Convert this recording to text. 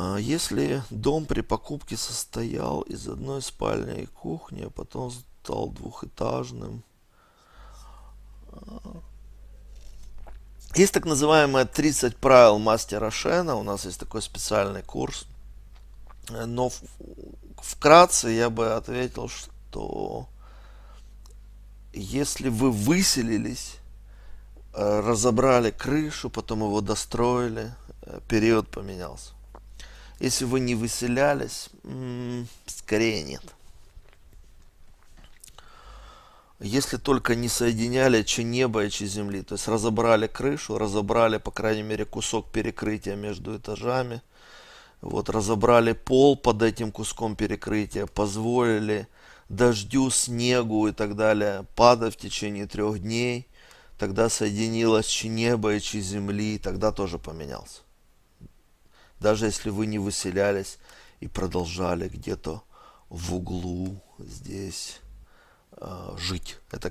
А если дом при покупке состоял из одной спальни и кухни, а потом стал двухэтажным, есть так называемые 30 правил мастера Шена. У нас есть такой специальный курс. Но вкратце я бы ответил, что если вы выселились, э, разобрали крышу, потом его достроили, э, период поменялся. Если вы не выселялись, скорее нет. Если только не соединяли чи небо и чи земли, то есть разобрали крышу, разобрали, по крайней мере, кусок перекрытия между этажами, вот, разобрали пол под этим куском перекрытия, позволили дождю, снегу и так далее падать в течение трех дней, тогда соединилось чи небо и чи земли, тогда тоже поменялся даже если вы не выселялись и продолжали где-то в углу здесь э, жить. Это